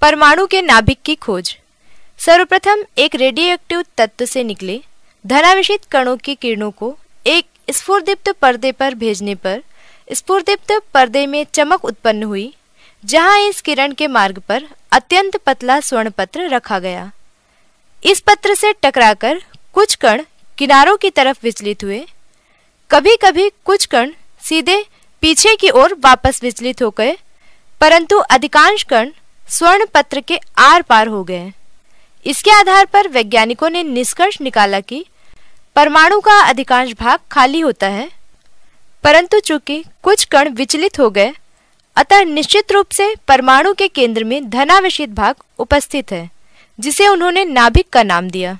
परमाणु के नाभिक की खोज सर्वप्रथम एक रेडियो एक्टिव तत्व से निकले धनावेशित कणों की किरणों को एक स्फूर्दीप्त पर्दे पर भेजने पर स्फूर्दीप्त पर्दे में चमक उत्पन्न हुई जहां इस किरण के मार्ग पर अत्यंत पतला स्वर्ण पत्र रखा गया इस पत्र से टकराकर कुछ कण किनारों की तरफ विचलित हुए कभी कभी कुछ कण सीधे पीछे की ओर वापस विचलित हो गए परंतु अधिकांश कण स्वर्ण पत्र के आर पार हो गए इसके आधार पर वैज्ञानिकों ने निष्कर्ष निकाला कि परमाणु का अधिकांश भाग खाली होता है परंतु चूंकि कुछ कण विचलित हो गए अतः निश्चित रूप से परमाणु के केंद्र में धनावेशित भाग उपस्थित है जिसे उन्होंने नाभिक का नाम दिया